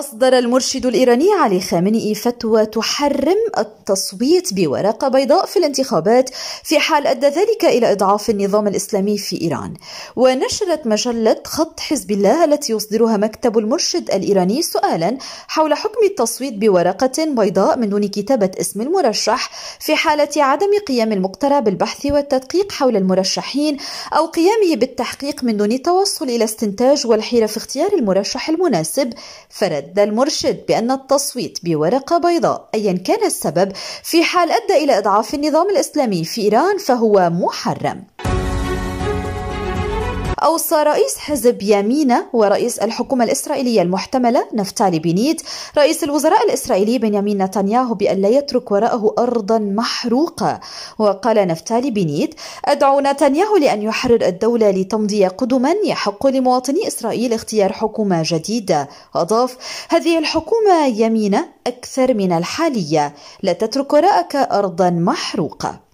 أصدر المرشد الإيراني علي خامنئي فتوى تحرم التصويت بورقة بيضاء في الانتخابات في حال أدى ذلك إلى إضعاف النظام الإسلامي في إيران ونشرت مجلة خط حزب الله التي يصدرها مكتب المرشد الإيراني سؤالا حول حكم التصويت بورقة بيضاء من دون كتابة اسم المرشح في حالة عدم قيام المقترع بالبحث والتدقيق حول المرشحين أو قيامه بالتحقيق من دون التوصل إلى استنتاج والحيرة في اختيار المرشح المناسب فرد أدى المرشد بأن التصويت بورقة بيضاء أيا كان السبب في حال أدى إلى إضعاف النظام الإسلامي في إيران فهو محرم أوصى رئيس حزب يمينة ورئيس الحكومة الإسرائيلية المحتملة نفتالي بنيت رئيس الوزراء الإسرائيلي بنيامين نتنياهو بأن لا يترك وراءه أرضا محروقة وقال نفتالي بنيت أدعو نتنياهو لأن يحرر الدولة لتمضي قدما يحق لمواطني إسرائيل اختيار حكومة جديدة أضاف هذه الحكومة يمينة أكثر من الحالية لا تترك وراءك أرضا محروقة